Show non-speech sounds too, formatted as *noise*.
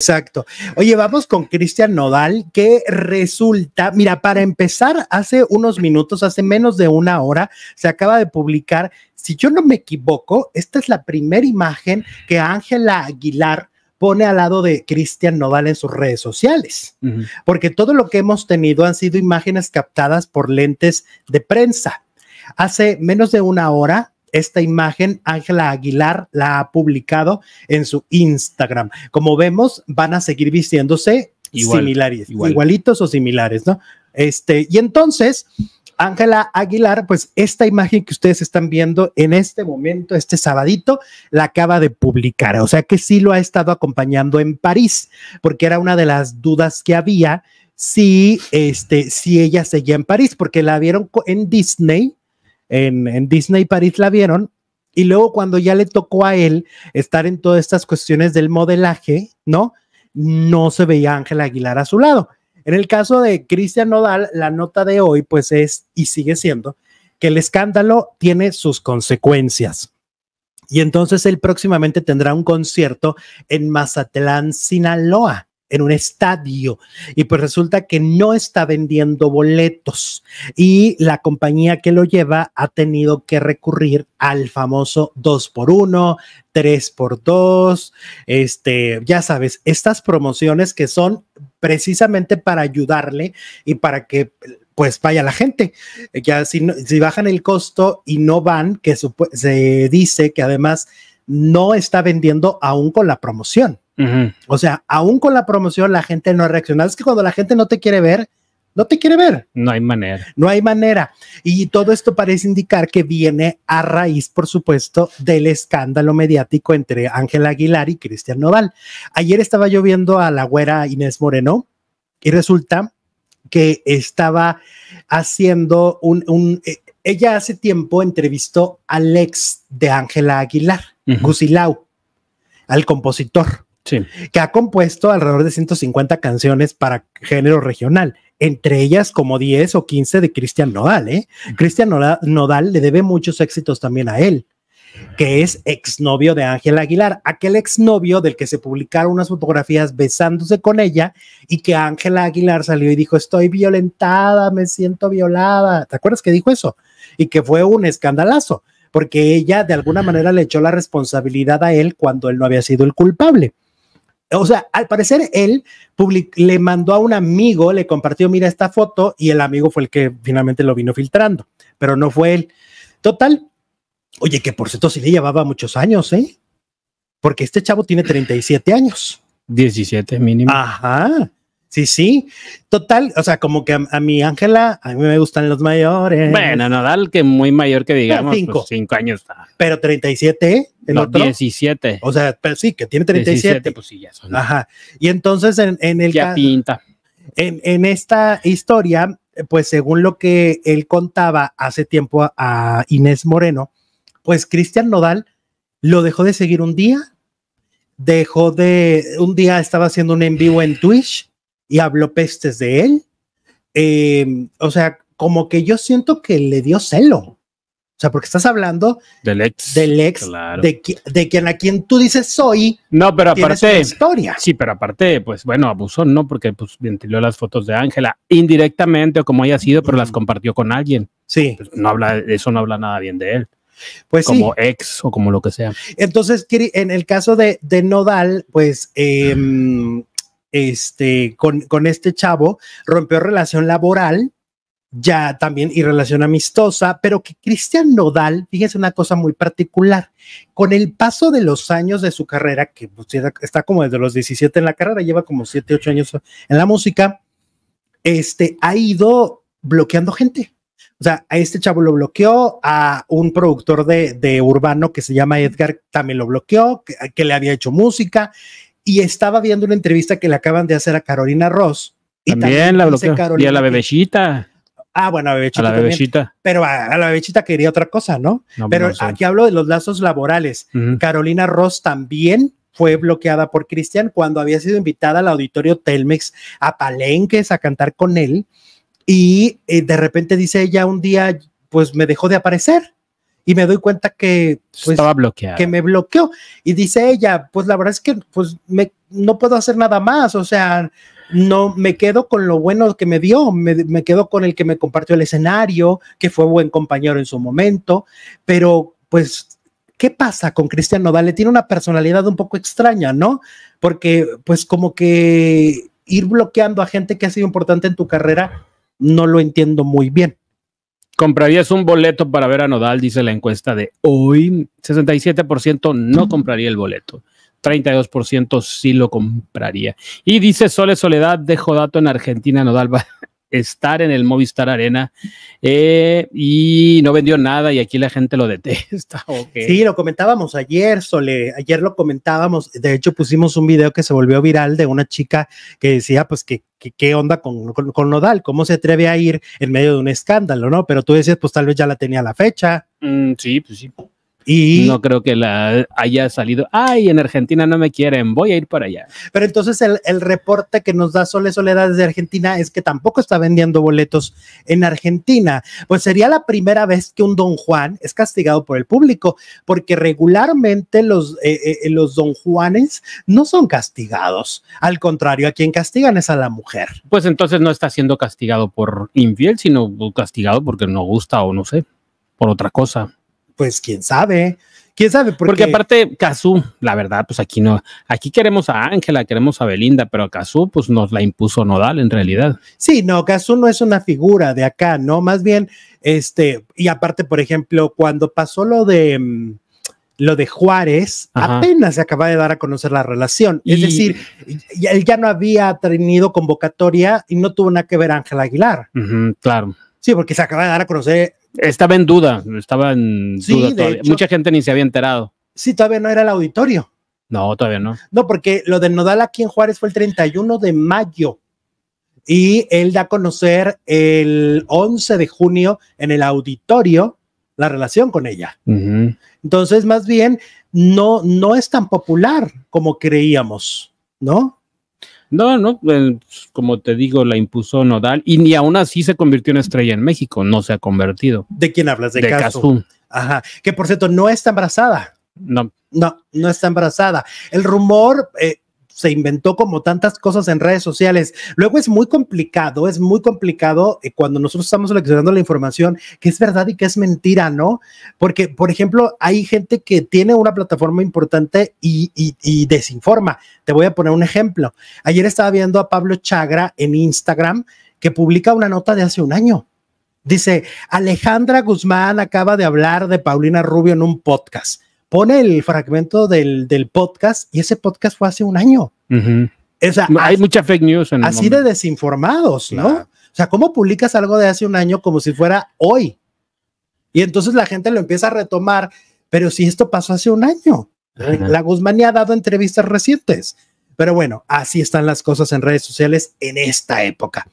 Exacto. Oye, vamos con Cristian Nodal, que resulta, mira, para empezar, hace unos minutos, hace menos de una hora, se acaba de publicar, si yo no me equivoco, esta es la primera imagen que Ángela Aguilar pone al lado de Cristian Nodal en sus redes sociales, porque todo lo que hemos tenido han sido imágenes captadas por lentes de prensa. Hace menos de una hora, esta imagen, Ángela Aguilar la ha publicado en su Instagram. Como vemos, van a seguir vistiéndose similares, igualitos o similares, ¿no? Este, y entonces, Ángela Aguilar, pues esta imagen que ustedes están viendo en este momento, este sabadito, la acaba de publicar, o sea que sí lo ha estado acompañando en París, porque era una de las dudas que había si, este, si ella seguía en París, porque la vieron en Disney, en, Disney París la vieron, y luego cuando ya le tocó a él estar en todas estas cuestiones del modelaje, ¿no? No se veía Ángel Aguilar a su lado. En el caso de Cristian Nodal, la nota de hoy pues es y sigue siendo que el escándalo tiene sus consecuencias. Y entonces él próximamente tendrá un concierto en Mazatlán, Sinaloa en un estadio y pues resulta que no está vendiendo boletos y la compañía que lo lleva ha tenido que recurrir al famoso 2 por 1, 3 por 2, este, ya sabes, estas promociones que son precisamente para ayudarle y para que pues vaya la gente. Ya si bajan el costo y no van, que se dice que además no está vendiendo aún con la promoción. O sea, aún con la promoción la gente no ha reaccionado. Es que cuando la gente no te quiere ver, no te quiere ver. No hay manera. No hay manera. Y todo esto parece indicar que viene a raíz, por supuesto, del escándalo mediático entre Ángela Aguilar y Cristian Noval. Ayer estaba yo viendo a la güera Inés Moreno y resulta que estaba haciendo un... Eh, ella hace tiempo entrevistó al ex de Ángela Aguilar, Gusilau, al compositor que ha compuesto alrededor de 150 canciones para género regional, entre ellas como 10 o 15 de Cristian Nodal. ¿eh? Cristian Nodal, le debe muchos éxitos también a él que es exnovio de Ángel Aguilar, aquel exnovio del que se publicaron unas fotografías besándose con ella y que Ángel Aguilar salió y dijo, estoy violentada, me siento violada. ¿Te acuerdas que dijo eso? Y que fue un escandalazo, porque ella de alguna manera le echó la responsabilidad a él cuando él no había sido el culpable o sea, al parecer él le mandó a un amigo, le compartió, mira esta foto, y el amigo fue el que finalmente lo vino filtrando, pero no fue él. Total. Oye, que por cierto, si le llevaba muchos años, ¿eh? Porque este chavo tiene 37 años. 17 mínimo. Ajá. Sí, sí. Total, o sea, como que a, mi Ángela, a mí me gustan los mayores. Bueno, Nodal, que muy mayor que digamos, pues, cinco. cinco años. Está. Ah. Pero 37, el no, otro. 17. O sea, pero sí, que tiene 37. pues sí, ya son. Ajá. Y entonces en, en el. Ya pinta. En, esta historia, pues según lo que él contaba hace tiempo a, a Inés Moreno, pues Cristian Nodal lo dejó de seguir un día. Dejó de. Un día estaba haciendo un en vivo en Twitch y habló pestes de él. Em, o sea, como que yo siento que le dio celo. O sea, porque estás hablando del ex, del ex, de, quien a quien tú dices soy. No, pero aparte, historia. sí, pero aparte, pues bueno, abusó, ¿no? Porque pues ventiló las fotos de Ángela indirectamente o como haya sido, pero las compartió con alguien. Sí. Pues, no habla, eso no habla nada bien de él. Pues como ex o como lo que sea. Entonces, en el caso de, de Nodal, pues em, este, con, este chavo, rompió relación laboral, ya también y relación amistosa, pero que Cristian Nodal, fíjense una cosa muy particular, con el paso de los años de su carrera, que pues, está como desde los 17 en la carrera, lleva como 7, 8 años en la música, este, ha ido bloqueando gente. O sea, a este chavo lo bloqueó, a un productor de, de urbano que se llama Edgar también lo bloqueó, que le había hecho música, y estaba viendo una entrevista que le acaban de hacer a Carolina Ross. Y también, la bloqueó. y a la bebecita. Ah, bueno, a la bebechita. Pero a, la bebecita quería otra cosa, ¿no? Pero aquí hablo de los lazos laborales. Carolina Ross también fue bloqueada por Cristian cuando había sido invitada al auditorio Telmex a Palenques a cantar con él. Y eh, de repente dice ella un día, pues me dejó de aparecer y me doy cuenta que pues, estaba Que me bloqueó. Y dice ella, pues la verdad es que pues no puedo hacer nada más, o sea, no me quedo con lo bueno que me dio, me, quedo con el que me compartió el escenario, que fue buen compañero en su momento, pero pues ¿qué pasa con Cristian Nodal? tiene una personalidad un poco extraña, ¿no? Porque pues como que ir bloqueando a gente que ha sido importante en tu carrera, no lo entiendo muy bien. ¿Comprarías un boleto para ver a Nodal? Dice la encuesta de hoy. 67% no compraría el boleto. 32% sí lo compraría. Y dice Sole Soledad, dejo dato en Argentina, Nodal va estar en el Movistar Arena eh, y no vendió nada y aquí la gente lo detesta. *laughs* Sí, lo comentábamos ayer, Sole, ayer lo comentábamos, de hecho pusimos un video que se volvió viral de una chica que decía pues que qué onda con, Nodal, cómo se atreve a ir en medio de un escándalo, ¿no? Pero tú decías pues tal vez ya la tenía la fecha. Mm, sí, pues sí. Y no creo que la haya salido, ay, en Argentina no me quieren, voy a ir para allá. Pero entonces el, reporte que nos da Sole Soledad desde Argentina es que tampoco está vendiendo boletos en Argentina. Pues sería la primera vez que un Don Juan es castigado por el público, porque regularmente los, eh, eh, los Don Juanes no son castigados. Al contrario, a quien castigan es a la mujer. Pues entonces no está siendo castigado por infiel, sino castigado porque no gusta o no sé, por otra cosa pues quién sabe. ¿Quién sabe? Porque, aparte, Kazú, la verdad, pues aquí no, aquí queremos a Ángela, queremos a Belinda, pero a Kazú, pues nos la impuso Nodal en realidad. Sí, no, Kazú no es una figura de acá, ¿no? Más bien, este, y aparte, por ejemplo, cuando pasó lo de mm, lo de Juárez, apenas se acaba de dar a conocer la relación. Es decir, él ya no había tenido convocatoria y no tuvo nada que ver a Ángela Aguilar. claro. Sí, porque se acaba de dar a conocer estaba en duda, estaba en duda. Mucha gente ni se había enterado. Sí, todavía no era el auditorio. No, todavía no. No, porque lo de Nodal aquí en Juárez fue el 31 de mayo y él da a conocer el 11 de junio en el auditorio la relación con ella. Entonces, más bien, no, no es tan popular como creíamos, ¿no? No, no, pues, como te digo, la impuso Nodal y ni aún así se convirtió en estrella en México, no se ha convertido. ¿De quién hablas? De, de Ajá, que por cierto, no está embarazada. No. No, no está embarazada. El rumor, eh, se inventó como tantas cosas en redes sociales. Luego es muy complicado, es muy complicado eh, cuando nosotros estamos seleccionando la información que es verdad y que es mentira, ¿no? Porque, por ejemplo, hay gente que tiene una plataforma importante y, y desinforma. Te voy a poner un ejemplo. Ayer estaba viendo a Pablo Chagra en Instagram que publica una nota de hace un año. Dice, Alejandra Guzmán acaba de hablar de Paulina Rubio en un podcast pone el fragmento del, podcast y ese podcast fue hace un año. o sea, hay mucha fake news. En así de desinformados, ¿no? O sea, ¿cómo publicas algo de hace un año como si fuera hoy? Y entonces la gente lo empieza a retomar, pero si esto pasó hace un año, la Guzmán ya ha dado entrevistas recientes. Pero bueno, así están las cosas en redes sociales en esta época.